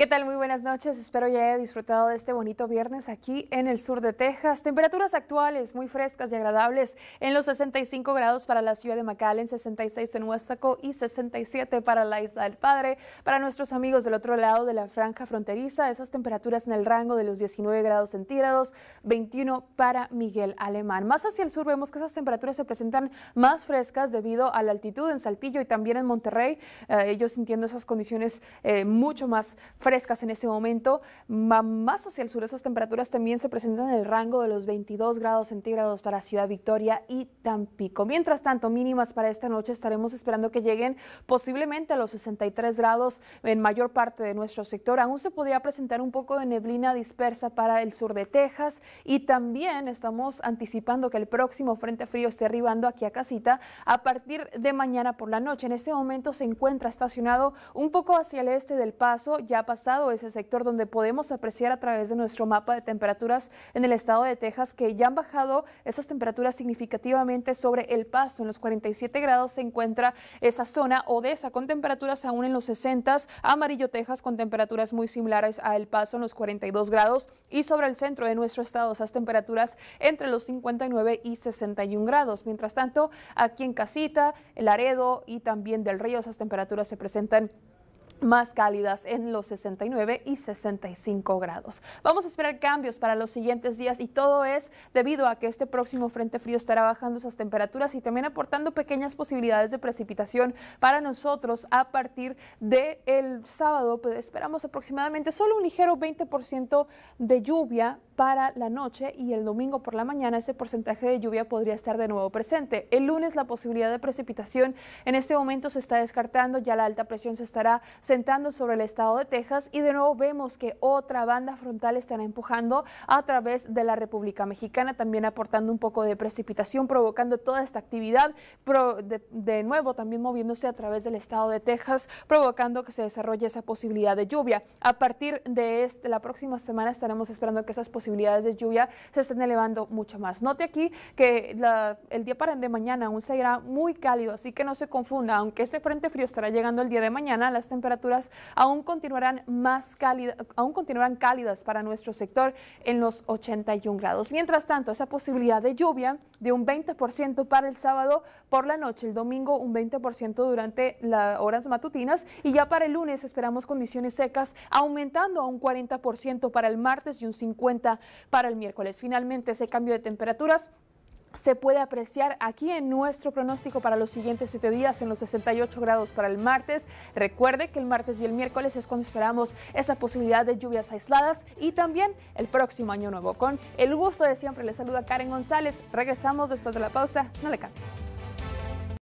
¿Qué tal? Muy buenas noches. Espero ya haya disfrutado de este bonito viernes aquí en el sur de Texas. Temperaturas actuales muy frescas y agradables en los 65 grados para la ciudad de McAllen, 66 en Huestaco y 67 para la Isla del Padre. Para nuestros amigos del otro lado de la franja fronteriza, esas temperaturas en el rango de los 19 grados centígrados, 21 para Miguel Alemán. Más hacia el sur vemos que esas temperaturas se presentan más frescas debido a la altitud en Saltillo y también en Monterrey. Eh, ellos sintiendo esas condiciones eh, mucho más frescas frescas en este momento. Más hacia el sur, esas temperaturas también se presentan en el rango de los 22 grados centígrados para Ciudad Victoria y Tampico. Mientras tanto, mínimas para esta noche estaremos esperando que lleguen posiblemente a los 63 grados en mayor parte de nuestro sector. Aún se podría presentar un poco de neblina dispersa para el sur de Texas y también estamos anticipando que el próximo frente frío esté arribando aquí a casita a partir de mañana por la noche. En este momento se encuentra estacionado un poco hacia el este del paso, ya pasando pasado ese sector donde podemos apreciar a través de nuestro mapa de temperaturas en el estado de Texas que ya han bajado esas temperaturas significativamente sobre el paso. En los 47 grados se encuentra esa zona Odessa con temperaturas aún en los 60, Amarillo Texas con temperaturas muy similares a El Paso en los 42 grados y sobre el centro de nuestro estado esas temperaturas entre los 59 y 61 grados. Mientras tanto, aquí en Casita, El Aredo y también del Río esas temperaturas se presentan más cálidas en los 69 y 65 grados. Vamos a esperar cambios para los siguientes días y todo es debido a que este próximo frente frío estará bajando esas temperaturas y también aportando pequeñas posibilidades de precipitación para nosotros a partir del el sábado. Pues, esperamos aproximadamente solo un ligero 20% de lluvia para la noche y el domingo por la mañana ese porcentaje de lluvia podría estar de nuevo presente. El lunes la posibilidad de precipitación en este momento se está descartando, ya la alta presión se estará sentando sobre el estado de Texas y de nuevo vemos que otra banda frontal estará empujando a través de la República Mexicana, también aportando un poco de precipitación, provocando toda esta actividad, de, de nuevo también moviéndose a través del estado de Texas, provocando que se desarrolle esa posibilidad de lluvia. A partir de este, la próxima semana estaremos esperando que esas posibilidades de lluvia se estén elevando mucho más. Note aquí que el día para de mañana aún seguirá muy cálido, así que no se confunda, aunque ese frente frío estará llegando el día de mañana, las temperaturas aún continuarán, más cálidas, aún continuarán cálidas para nuestro sector en los 81 grados. Mientras tanto, esa posibilidad de lluvia de un 20% para el sábado por la noche, el domingo un 20% durante las horas matutinas y ya para el lunes esperamos condiciones secas aumentando a un 40% para el martes y un 50% para el miércoles. Finalmente, ese cambio de temperaturas se puede apreciar aquí en nuestro pronóstico para los siguientes 7 días en los 68 grados para el martes. Recuerde que el martes y el miércoles es cuando esperamos esa posibilidad de lluvias aisladas y también el próximo año nuevo. Con el gusto de siempre le saluda Karen González. Regresamos después de la pausa. No le cambie.